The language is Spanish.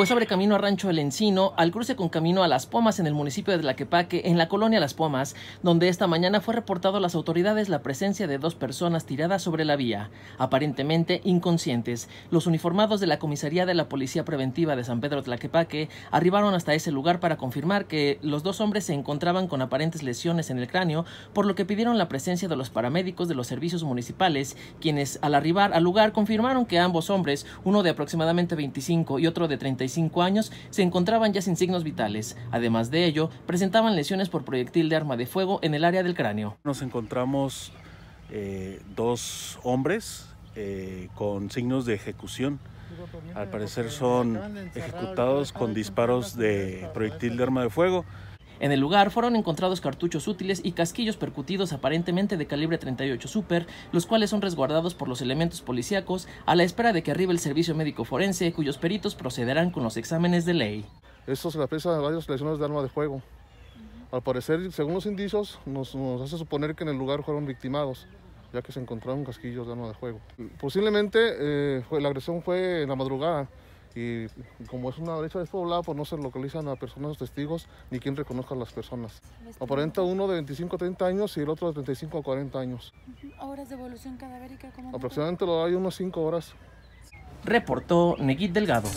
Fue sobre camino a Rancho El Encino, al cruce con camino a Las Pomas en el municipio de Tlaquepaque, en la colonia Las Pomas, donde esta mañana fue reportado a las autoridades la presencia de dos personas tiradas sobre la vía, aparentemente inconscientes. Los uniformados de la comisaría de la Policía Preventiva de San Pedro Tlaquepaque arribaron hasta ese lugar para confirmar que los dos hombres se encontraban con aparentes lesiones en el cráneo, por lo que pidieron la presencia de los paramédicos de los servicios municipales, quienes al arribar al lugar confirmaron que ambos hombres, uno de aproximadamente 25 y otro de 35 años se encontraban ya sin signos vitales. Además de ello, presentaban lesiones por proyectil de arma de fuego en el área del cráneo. Nos encontramos eh, dos hombres eh, con signos de ejecución. Al parecer son ejecutados con disparos de proyectil de arma de fuego. En el lugar fueron encontrados cartuchos útiles y casquillos percutidos aparentemente de calibre 38 Super, los cuales son resguardados por los elementos policíacos a la espera de que arribe el servicio médico forense, cuyos peritos procederán con los exámenes de ley. Esto se presa de varios lesiones de arma de juego. Al parecer, según los indicios, nos, hace suponer que en el lugar fueron victimados, ya que se encontraron casquillos de arma de juego. Posiblemente eh, la agresión fue en la madrugada, y como es una derecha despoblada, pues no se localizan a personas testigos ni quien reconozca a las personas. Este, Aparenta uno de 25 a 30 años y el otro de 35 a 40 años. ¿Horas de evolución cadavérica? Aproximadamente lo hay unas 5 horas. Reportó Neguit Delgado.